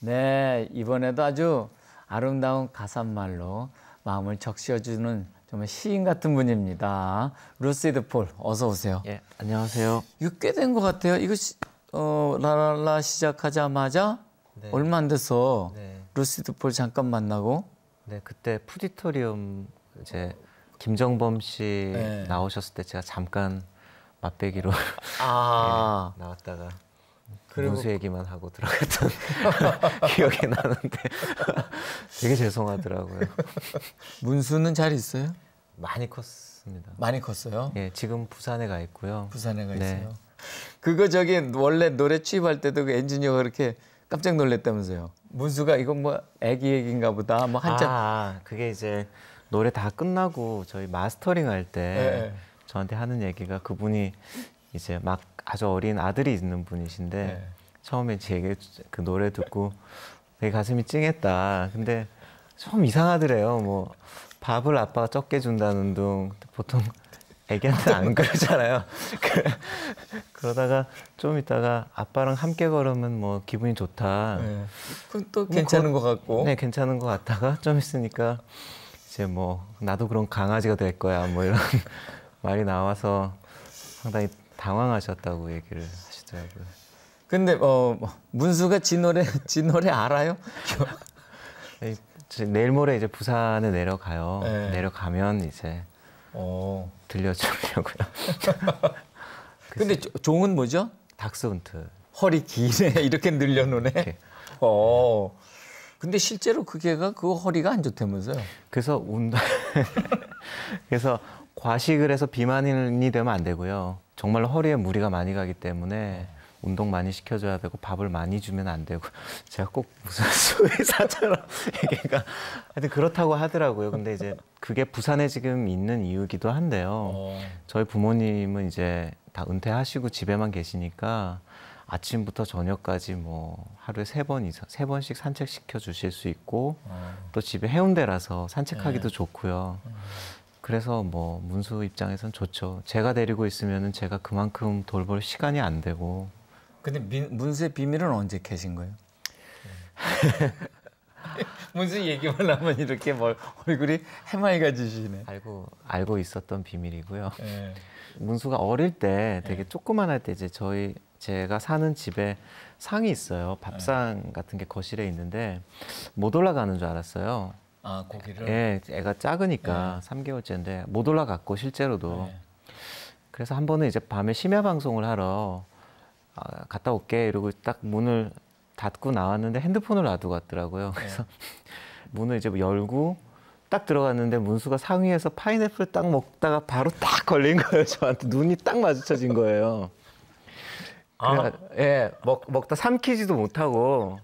네, 이번에도 아주 아름다운 가사말로 마음을 적셔주는 정말 시인 같은 분입니다. 루시드 폴, 어서 오세요. 예, 안녕하세요. 이거 꽤된것 같아요. 이거 시, 어, 라라라 시작하자마자 네. 얼마 안 돼서 네. 루시드 폴 잠깐 만나고 네, 그때 푸디토리움 이제 김정범 씨 네. 나오셨을 때 제가 잠깐 맛배기로 아~ 네, 나왔다가 문수 그 얘기만 하고 들어갔던 기억이 나는데 되게 죄송하더라고요. 문수는 잘 있어요? 많이 컸습니다. 많이 컸어요? 예, 지금 부산에 가 있고요. 부산에 가 네. 있어요. 그거 저기 원래 노래 취입할 때도 그 엔지니어가 그렇게 깜짝 놀랬다면서요 문수가 이건 뭐 애기 얘기인가 보다. 뭐 한참. 아, 그게 이제 노래 다 끝나고 저희 마스터링 할때 네, 네. 저한테 하는 얘기가 그분이 이제 막 아주 어린 아들이 있는 분이신데 네. 처음에 제게 그 노래 듣고 내 가슴이 찡했다. 근데 좀 이상하더래요. 뭐 밥을 아빠가 적게 준다는 둥 보통 애기한테 안 그러잖아요. 그, 그러다가 좀 있다가 아빠랑 함께 걸으면 뭐 기분이 좋다. 네. 또 뭐 괜찮은 것 같고. 네, 괜찮은 것 같다가 좀 있으니까 이제 뭐 나도 그런 강아지가 될 거야 뭐 이런 말이 나와서 상당히 당황하셨다고 얘기를 하시더라고요. 근데 어 뭐, 문수가 지 노래 지 노래 알아요? 네, 내일 모레 이제 부산에 내려가요. 네. 내려가면 이제 오. 어. 들려주려고요. 근데 조, 종은 뭐죠? 닥스훈트. 허리 길네 이렇게 늘려놓네. 어. 근데 실제로 그게가그 그 허리가 안 좋다면서요? 그래서 운동. 그래서 과식을 해서 비만이 되면 안 되고요. 정말 허리에 무리가 많이 가기 때문에 운동 많이 시켜줘야 되고 밥을 많이 주면 안 되고 제가 꼭 무슨 수의사처럼 얘기가 하여튼 그렇다고 하더라고요. 근데 이제 그게 부산에 지금 있는 이유기도 한데요. 어. 저희 부모님은 이제 다 은퇴하시고 집에만 계시니까 아침부터 저녁까지 뭐 하루에 세 번 이상 세 번씩 산책 시켜 주실 수 있고 어. 또 집에 해운대라서 산책하기도 네. 좋고요. 음. 그래서 뭐 문수 입장에선 좋죠. 제가 데리고 있으면은 제가 그만큼 돌볼 시간이 안 되고. 근데 미, 문수의 비밀은 언제 캐신 거예요? 문수 얘기만 하면 이렇게 뭘 뭐 얼굴이 해맑아지시네. 알고 알고 있었던 비밀이고요. 네. 문수가 어릴 때 되게 네. 조그만 할때 이제 저희 제가 사는 집에 상이 있어요. 밥상 네. 같은 게 거실에 있는데 못 올라가는 줄 알았어요. 아 고기를. 예, 애가 작으니까 네. 3개월째인데 못 올라갔고 실제로도. 네. 그래서 한 번은 이제 밤에 심야 방송을 하러 아, 갔다 올게 이러고 딱 문을 닫고 나왔는데 핸드폰을 놔두고 갔더라고요. 네. 그래서 문을 이제 열고 딱 들어갔는데 문수가 상위에서 파인애플 딱 먹다가 바로 딱 걸린 거예요. 저한테 눈이 딱 마주쳐진 거예요. 그래, 아. 예, 먹, 먹다 삼키지도 못하고.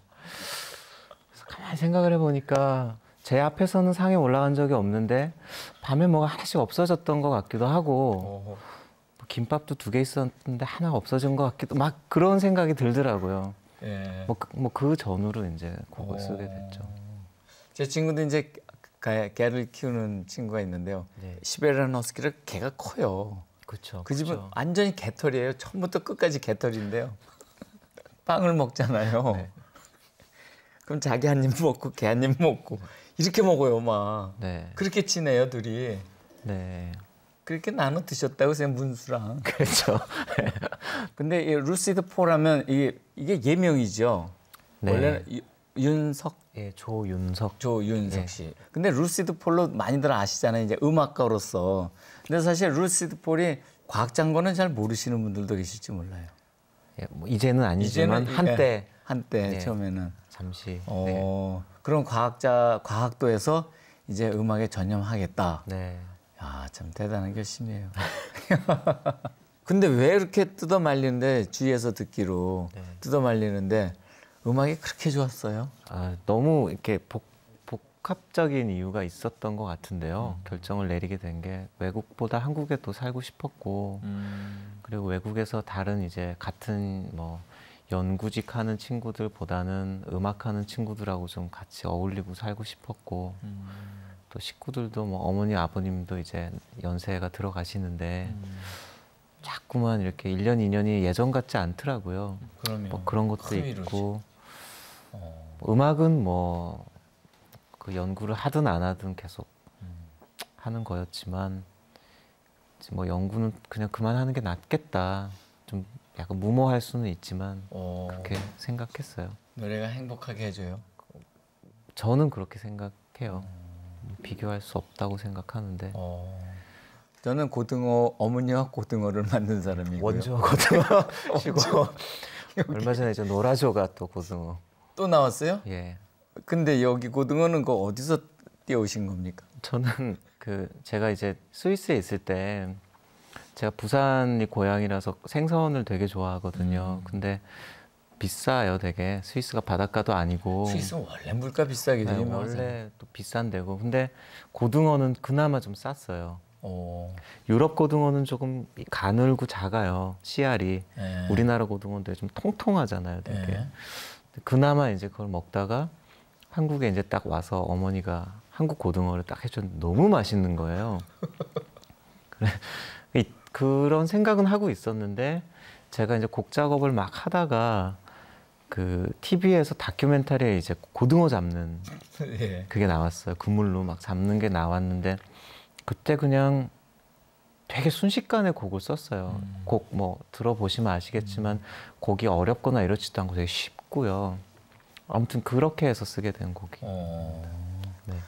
가만히 생각을 해보니까 제 앞에서는 상에 올라간 적이 없는데 밤에 뭐가 하나씩 없어졌던 것 같기도 하고 어 김밥도 두 개 있었는데 하나가 없어진 것 같기도 막 그런 생각이 들더라고요. 예. 뭐그 뭐 그 전후로 이제 곡을 오. 어. 쓰게 됐죠. 제 친구도 이제 개를 키우는 친구가 있는데요. 네. 시베리안 허스키를 개가 커요. 그렇죠. 그 집은 그쵸. 완전히 개털이에요. 처음부터 끝까지 개털인데요. 빵을 먹잖아요. 네. 그럼 자기 한 입 먹고 개 한 입 먹고 네. 이렇게 먹어요, 막. 네. 그렇게 지내요, 둘이. 네. 그렇게 나눠 드셨다고 생문수랑 그렇죠. 근데 이 루시드 포라면 이게 이게 예명이죠. 네. 원래는 이, 윤석 예, 조윤석. 조윤석 예. 씨. 예. 근데 루시드 폴로 많이들 아시잖아요. 이제 음악가로서. 근데 사실 루시드 폴이 과학장과는 잘 모르시는 분들도 계실지 몰라요. 예, 뭐 이제는 아니지만 이제는, 한때 예, 한때 네. 처음에는 잠시. 어. 네. 그런 과학자 과학도에서 이제 음악에 전념하겠다. 네. 아, 참 대단한 결심이에요. 근데 왜 이렇게 뜯어 말리는데 주위에서 듣기로 네. 뜯어 말리는데 음악이 그렇게 좋았어요? 아, 너무 이렇게 복, 복합적인 이유가 있었던 것 같은데요. 음. 결정을 내리게 된 게 외국보다 한국에 또 살고 싶었고, 음. 그리고 외국에서 다른 이제 같은 뭐 연구직 하는 친구들보다는 음악 하는 친구들하고 좀 같이 어울리고 살고 싶었고 음. 또 식구들도 뭐 어머니 아버님도 이제 연세가 들어가시는데 음. 자꾸만 이렇게 1년 2년이 예전 같지 않더라고요. 그럼요. 뭐 그런 것도 있고 어. 뭐 음악은 뭐 그 연구를 하든 안 하든 계속 음. 하는 거였지만 뭐 연구는 그냥 그만하는 게 낫겠다. 좀 약간 무모할 수는 있지만 오. 어. 그렇게 생각했어요. 노래가 행복하게 해줘요. 저는 그렇게 생각해요. 음. 비교할 수 없다고 생각하는데. 어. 저는 고등어 어머니와 고등어를 만든 사람이고요. 원조 고등어시고 얼마 전에 이 노라조가 또 고등어 또 나왔어요? 예. 근데 여기 고등어는 그 어디서 띄오신 겁니까? 저는 그 제가 이제 스위스에 있을 때 제가 부산이 고향이라서 생선을 되게 좋아하거든요. 음. 근데 비싸요, 되게. 스위스가 바닷가도 아니고. 스위스는 원래 물가 비싸게 되죠. 네, 원래 또 비싼 데고. 근데 고등어는 그나마 좀 쌌어요. 오. 어. 유럽 고등어는 조금 가늘고 작아요. 씨알이. 네. 우리나라 고등어인데좀 통통하잖아요, 되게. 네. 그나마 이제 그걸 먹다가 한국에 이제 딱 와서 어머니가 한국 고등어를 딱 해줬는데 너무 맛있는 거예요. 그래. 그런 생각은 하고 있었는데 제가 이제 곡 작업을 막 하다가 그 TV에서 다큐멘터리에 이제 고등어 잡는 예. 그게 나왔어요. 그물로 막 잡는 게 나왔는데 그때 그냥 되게 순식간에 곡을 썼어요. 음. 곡뭐 들어보시면 아시겠지만 음. 곡이 어렵거나 이렇지도 않고 되게 쉽고요. 아무튼 그렇게 해서 쓰게 된 곡이. 어... 네.